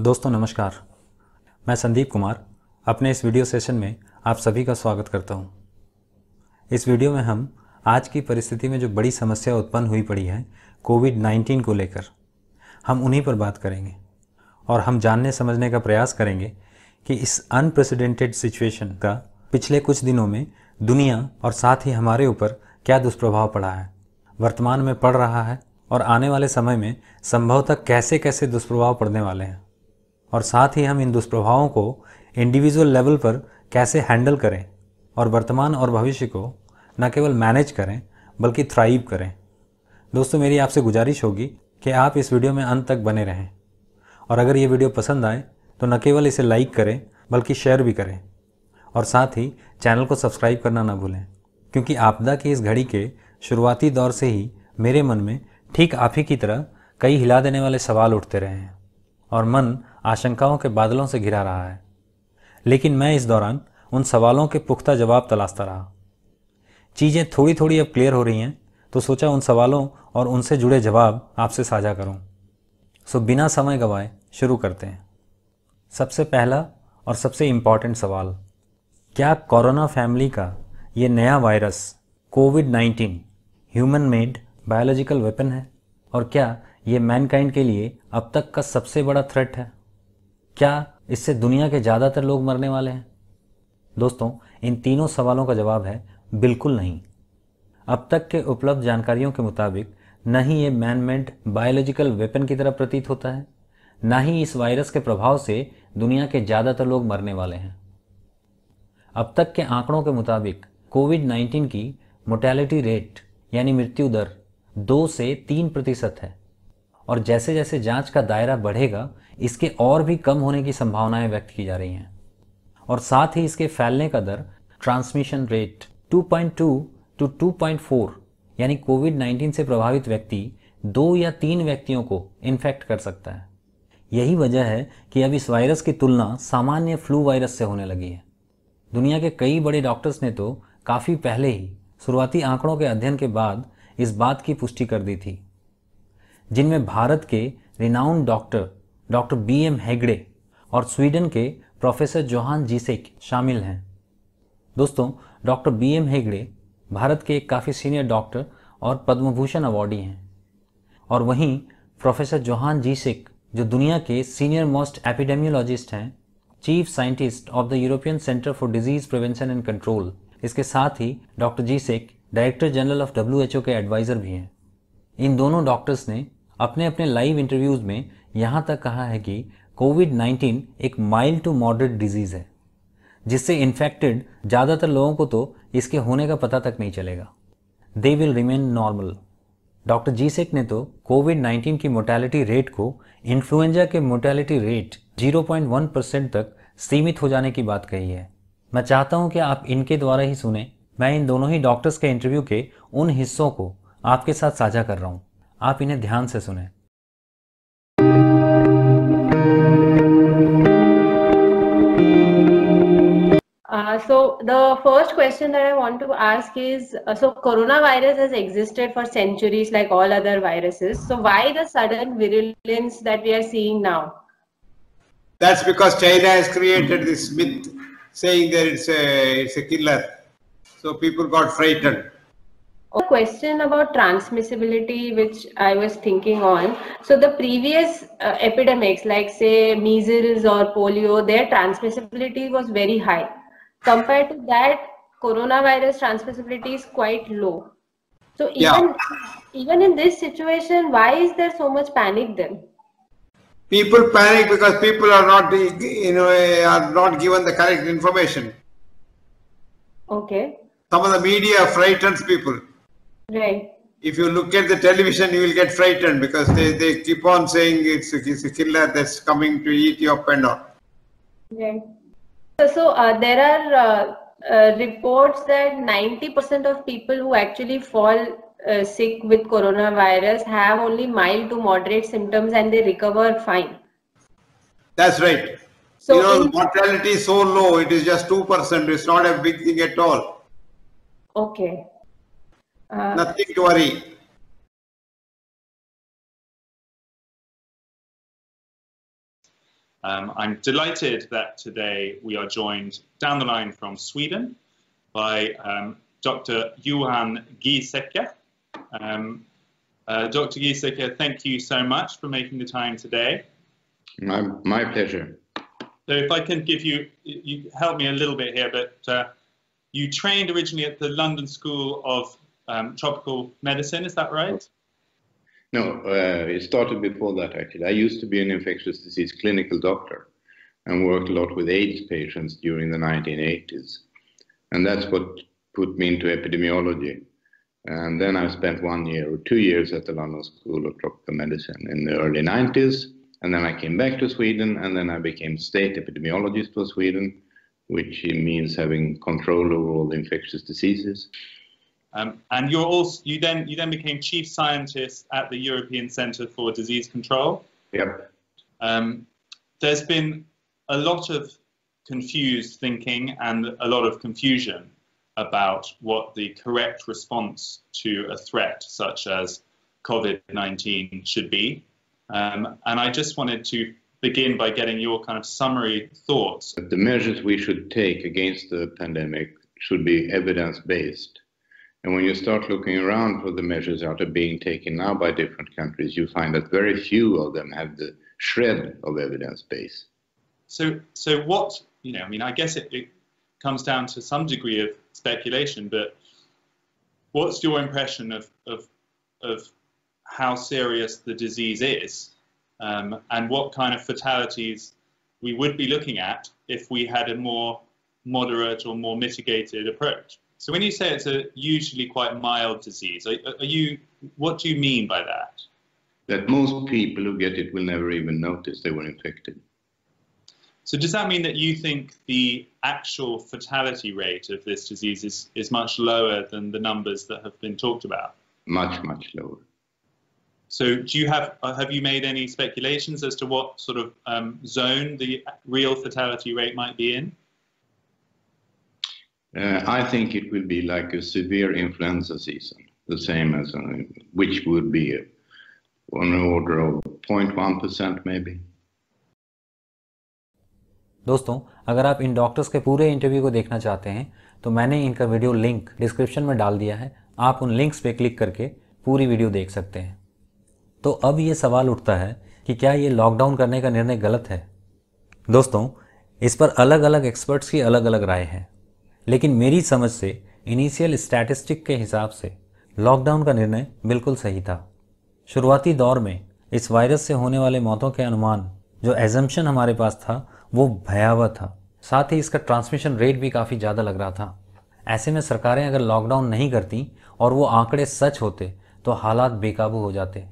दोस्तों नमस्कार मैं संदीप कुमार अपने इस वीडियो सेशन में आप सभी का स्वागत करता हूं। इस वीडियो में हम आज की परिस्थिति में जो बड़ी समस्या उत्पन्न हुई पड़ी है कोविड 19 को लेकर हम उन्हीं पर बात करेंगे और हम जानने समझने का प्रयास करेंगे कि इस अनप्रेसिडेंटेड सिचुएशन का पिछले कुछ दिनों में दुनिया और साथ ही हमारे ऊपर क्या दुष्प्रभाव पड़ा है वर्तमान में पड़ रहा है और आने वाले समय में संभवतः कैसे कैसे दुष्प्रभाव पड़ने वाले हैं और साथ ही हम इन दुष्प्रभावों को इंडिविजुअल लेवल पर कैसे हैंडल करें और वर्तमान और भविष्य को न केवल मैनेज करें बल्कि थ्राइव करें दोस्तों मेरी आपसे गुजारिश होगी कि आप इस वीडियो में अंत तक बने रहें और अगर ये वीडियो पसंद आए तो न केवल इसे लाइक करें बल्कि शेयर भी करें और साथ ही चैनल को सब्सक्राइब करना ना भूलें क्योंकि आपदा की इस घड़ी के शुरुआती दौर से ही मेरे मन में ठीक आप ही की तरह कई हिला देने वाले सवाल उठते रहे हैं और मन आशंकाओं के बादलों से घिरा रहा है लेकिन मैं इस दौरान उन सवालों के पुख्ता जवाब तलाशता रहा चीज़ें थोड़ी थोड़ी अब क्लियर हो रही हैं तो सोचा उन सवालों और उनसे जुड़े जवाब आपसे साझा करूं। सो बिना समय गवाए शुरू करते हैं सबसे पहला और सबसे इम्पॉर्टेंट सवाल क्या कोरोना फैमिली का ये नया virus covid 19 human made biological weapon है और क्या ये मैनकाइंड के लिए अब तक का सबसे बड़ा थ्रेट है क्या इससे दुनिया के ज़्यादातर लोग मरने वाले हैं दोस्तों इन तीनों सवालों का जवाब है बिल्कुल नहीं अब तक के उपलब्ध जानकारियों के मुताबिक न ही ये मैनमेड बायोलॉजिकल वेपन की तरह प्रतीत होता है न ही इस वायरस के प्रभाव से दुनिया के ज़्यादातर लोग मरने वाले हैं अब तक के आंकड़ों के मुताबिक कोविड 19 की मोटेलिटी रेट यानी मृत्यु दर दो से तीन प्रतिशत है और जैसे जैसे जांच का दायरा बढ़ेगा इसके और भी कम होने की संभावनाएं व्यक्त की जा रही हैं और साथ ही इसके फैलने का दर ट्रांसमिशन रेट 2.2 टू 2.4 यानी कोविड 19 से प्रभावित व्यक्ति दो या तीन व्यक्तियों को इन्फेक्ट कर सकता है यही वजह है कि अब इस वायरस की तुलना सामान्य फ्लू वायरस से होने लगी है दुनिया के कई बड़े डॉक्टर्स ने तो काफ़ी पहले ही शुरुआती आंकड़ों के अध्ययन के बाद इस बात की पुष्टि कर दी थी जिनमें भारत के renowned doctor doctor B M Hegde और स्वीडन के प्रोफेसर जोहान जीसेक शामिल हैं दोस्तों doctor B M Hegde Bharat के एक काफ़ी सीनियर डॉक्टर और पद्मभूषण अवार्डी हैं और वहीं प्रोफेसर जोहान जीसेक जो दुनिया के सीनियर मोस्ट एपिडेमियोलॉजिस्ट हैं chief scientist of the European centre for disease prevention and control इसके साथ ही doctor Giesecke director general of W के एडवाइज़र भी हैं इन दोनों डॉक्टर्स ने अपने अपने लाइव इंटरव्यूज़ में यहाँ तक कहा है कि कोविड 19 एक माइल्ड टू मॉडरेट डिजीज़ है जिससे इन्फेक्टेड ज़्यादातर लोगों को तो इसके होने का पता तक नहीं चलेगा they will remain normal doctor Giesecke ने तो कोविड 19 की मोर्टेलिटी रेट को इन्फ्लुएंजा के मोर्टेलिटी रेट 0.1 परसेंट तक सीमित हो जाने की बात कही है मैं चाहता हूं कि आप इनके द्वारा ही सुने मैं इन दोनों ही डॉक्टर्स के इंटरव्यू के उन हिस्सों को आपके साथ साझा कर रहा हूं आप इन्हें ध्यान से सुने Uh, so the first question that I want to ask is, uh, so coronavirus has existed for centuries like all other viruses. So why the sudden virulence that we are seeing now? That's because China has created this myth saying that it's a, it's a killer. So people got frightened. a question about transmissibility which i was thinking on so the previous uh, epidemics like say measles or polio their transmissibility was very high compared to that coronavirus transmissibility is quite low so even yeah. even in this situation why is there so much panic then people panic because people are not you know are not given the correct information okay some of the media frightens people Right. If you look at the television, you will get frightened because they, they keep on saying it's, it's a killer that's coming to eat your pen Right. So, so uh, there are uh, uh reports that 90% of people who actually fall uh, sick with coronavirus have only mild to moderate symptoms and they recover fine. That's right. So you know, mortality is so low, it is just 2%. It's not a big thing at all. Okay. Uh, Nothing to worry. Um, I'm delighted that today we are joined down the line from Sweden by um, Dr. Johan Giesecke. Um, uh, Dr. Giesecke, thank you so much for making the time today. My, my pleasure. So if I can give you, you help me a little bit here, but uh, you trained originally at the London School of um, tropical medicine. Is that right? No, uh, it started before that actually. I used to be an infectious disease clinical doctor and worked a lot with AIDS patients during the 1980s. And that's what put me into epidemiology. And then I spent one year or two years at the London School of Tropical Medicine in the early 90s. And then I came back to Sweden and then I became state epidemiologist for Sweden, which means having control over all the infectious diseases. Um, and you're also, you, then, you then became chief scientist at the European Centre for Disease Control. Yep. Um, there's been a lot of confused thinking and a lot of confusion about what the correct response to a threat such as COVID 19 should be. Um, and I just wanted to begin by getting your kind of summary thoughts. The measures we should take against the pandemic should be evidence based and when you start looking around for the measures that are being taken now by different countries, you find that very few of them have the shred of evidence base. So, so what, you know, I mean, I guess it, it comes down to some degree of speculation, but what's your impression of, of, of how serious the disease is um, and what kind of fatalities we would be looking at if we had a more moderate or more mitigated approach? So when you say it's a usually quite mild disease, are, are you what do you mean by that? That most people who get it will never even notice they were infected. So does that mean that you think the actual fatality rate of this disease is, is much lower than the numbers that have been talked about? Much, much lower. So do you have, uh, have you made any speculations as to what sort of um, zone the real fatality rate might be in? Uh, I think it will be like a severe influenza season, the same as, uh, which would be on the order of 0.1% maybe. दोस्तों अगर आप इन doctors के पूरे interview को देखना चाहते हैं तो मैंने इनका वीडियो लिंक डिस्क्रिप्शन में डाल दिया है आप उन लिंक्स पे क्लिक करके पूरी वीडियो देख सकते हैं तो अब ये सवाल उठता है कि क्या ये लॉकडाउन करने का निर्णय गलत है दोस्तों इस पर अलग अलग एक्सपर्ट्स की अलग अलग राय है लेकिन मेरी समझ से इनिशियल स्टैटिस्टिक के हिसाब से लॉकडाउन का निर्णय बिल्कुल सही था शुरुआती दौर में इस वायरस से होने वाले मौतों के अनुमान जो एजम्पन हमारे पास था वो भयावह था साथ ही इसका ट्रांसमिशन रेट भी काफ़ी ज़्यादा लग रहा था ऐसे में सरकारें अगर लॉकडाउन नहीं करती और वो आंकड़े सच होते तो हालात बेकाबू हो जाते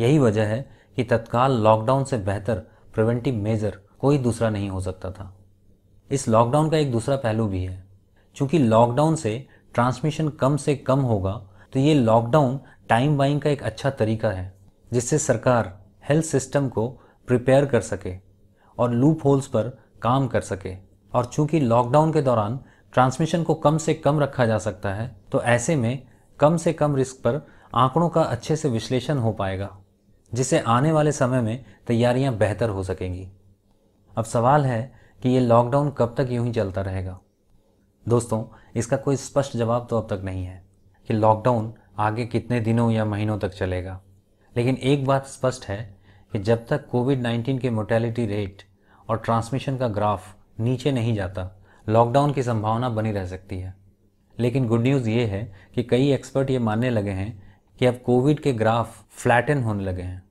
यही वजह है कि तत्काल लॉकडाउन से बेहतर प्रिवेंटिव मेजर कोई दूसरा नहीं हो सकता था इस लॉकडाउन का एक दूसरा पहलू भी है क्योंकि लॉकडाउन से ट्रांसमिशन कम से कम होगा तो ये लॉकडाउन टाइम बाइंग का एक अच्छा तरीका है जिससे सरकार हेल्थ सिस्टम को प्रिपेयर कर सके और लूप होल्स पर काम कर सके और चूंकि लॉकडाउन के दौरान ट्रांसमिशन को कम से कम रखा जा सकता है तो ऐसे में कम से कम रिस्क पर आंकड़ों का अच्छे से विश्लेषण हो पाएगा जिससे आने वाले समय में तैयारियां बेहतर हो सकेंगी अब सवाल है कि ये लॉकडाउन कब तक यूं ही चलता रहेगा दोस्तों इसका कोई स्पष्ट जवाब तो अब तक नहीं है कि लॉकडाउन आगे कितने दिनों या महीनों तक चलेगा लेकिन एक बात स्पष्ट है कि जब तक कोविड 19 के मोर्टेलिटी रेट और ट्रांसमिशन का ग्राफ नीचे नहीं जाता लॉकडाउन की संभावना बनी रह सकती है लेकिन गुड न्यूज़ ये है कि कई एक्सपर्ट ये मानने लगे हैं कि अब कोविड के ग्राफ फ्लैटन होने लगे हैं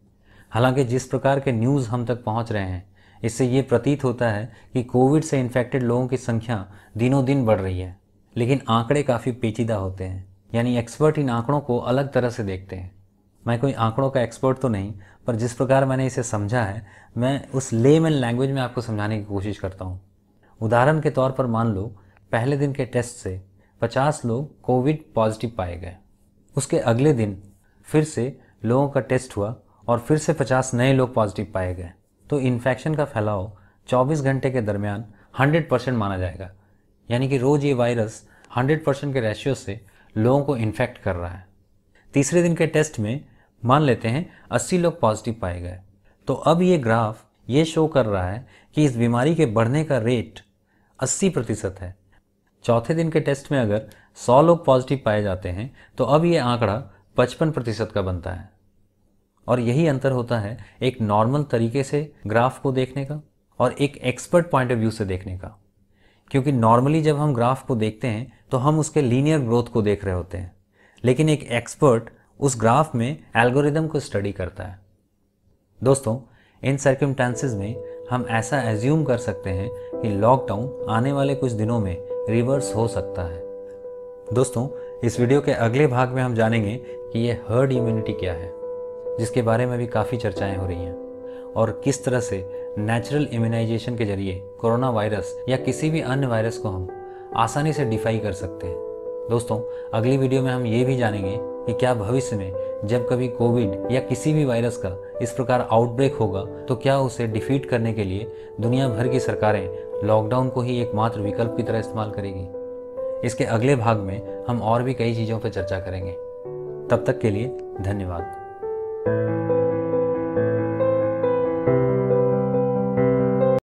हालांकि जिस प्रकार के न्यूज़ हम तक पहुंच रहे हैं इससे ये प्रतीत होता है कि कोविड से इन्फेक्टेड लोगों की संख्या दिनों दिन बढ़ रही है लेकिन आंकड़े काफ़ी पेचीदा होते हैं यानी एक्सपर्ट इन आंकड़ों को अलग तरह से देखते हैं मैं कोई आंकड़ों का एक्सपर्ट तो नहीं पर जिस प्रकार मैंने इसे समझा है मैं उस लेम एंड लैंग्वेज में आपको समझाने की कोशिश करता हूँ उदाहरण के तौर पर मान लो पहले दिन के टेस्ट से 50 लोग कोविड पॉजिटिव पाए गए उसके अगले दिन फिर से लोगों का टेस्ट हुआ और फिर से 50 नए लोग पॉजिटिव पाए गए तो इन्फेक्शन का फैलाव 24 घंटे के दरमियान 100 परसेंट माना जाएगा यानी कि रोज़ ये वायरस 100 परसेंट के रेशियो से लोगों को इन्फेक्ट कर रहा है तीसरे दिन के टेस्ट में मान लेते हैं 80 लोग पॉजिटिव पाए गए तो अब ये ग्राफ ये शो कर रहा है कि इस बीमारी के बढ़ने का रेट 80 प्रतिशत है चौथे दिन के टेस्ट में अगर 100 लोग पॉजिटिव पाए जाते हैं तो अब ये आंकड़ा 55 प्रतिशत का बनता है और यही अंतर होता है एक नॉर्मल तरीके से ग्राफ को देखने का और एक एक्सपर्ट पॉइंट ऑफ व्यू से देखने का क्योंकि नॉर्मली जब हम ग्राफ को देखते हैं तो हम उसके लीनियर ग्रोथ को देख रहे होते हैं लेकिन एक एक्सपर्ट उस ग्राफ में एल्गोरिदम को स्टडी करता है दोस्तों इन सर्कमटांसेस में हम ऐसा एज्यूम कर सकते हैं कि लॉकडाउन आने वाले कुछ दिनों में रिवर्स हो सकता है दोस्तों इस वीडियो के अगले भाग में हम जानेंगे कि ये हर्ड इम्यूनिटी क्या है जिसके बारे में भी काफ़ी चर्चाएं हो रही हैं और किस तरह से नेचुरल इम्यूनाइजेशन के जरिए कोरोना वायरस या किसी भी अन्य वायरस को हम आसानी से डिफाई कर सकते हैं दोस्तों अगली वीडियो में हम ये भी जानेंगे कि क्या भविष्य में जब कभी कोविड या किसी भी वायरस का इस प्रकार आउटब्रेक होगा तो क्या उसे डिफीट करने के लिए दुनिया भर की सरकारें लॉकडाउन को ही एकमात्र विकल्प की तरह इस्तेमाल करेगी इसके अगले भाग में हम और भी कई चीज़ों पर चर्चा करेंगे तब तक के लिए धन्यवाद Música